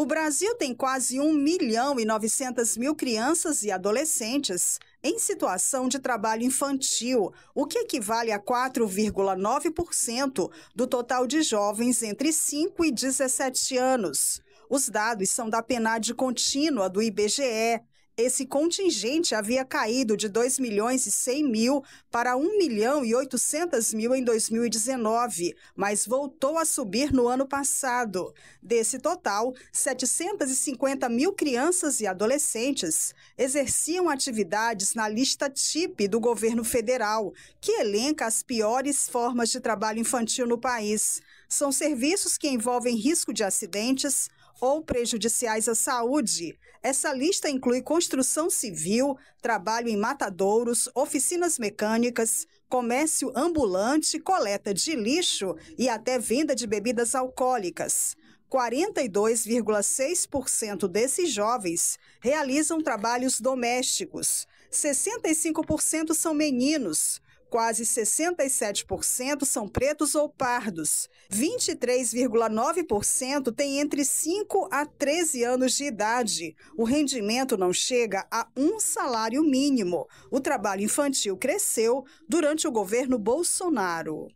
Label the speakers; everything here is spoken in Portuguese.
Speaker 1: O Brasil tem quase 1 milhão e 900 mil crianças e adolescentes em situação de trabalho infantil, o que equivale a 4,9% do total de jovens entre 5 e 17 anos. Os dados são da PNAD contínua do IBGE, esse contingente havia caído de 2 milhões e 100 mil para 1 milhão e 800 mil em 2019, mas voltou a subir no ano passado. Desse total, 750 mil crianças e adolescentes exerciam atividades na lista TIP do governo federal, que elenca as piores formas de trabalho infantil no país. São serviços que envolvem risco de acidentes, ou prejudiciais à saúde. Essa lista inclui construção civil, trabalho em matadouros, oficinas mecânicas, comércio ambulante, coleta de lixo e até venda de bebidas alcoólicas. 42,6% desses jovens realizam trabalhos domésticos. 65% são meninos. Quase 67% são pretos ou pardos. 23,9% têm entre 5 a 13 anos de idade. O rendimento não chega a um salário mínimo. O trabalho infantil cresceu durante o governo Bolsonaro.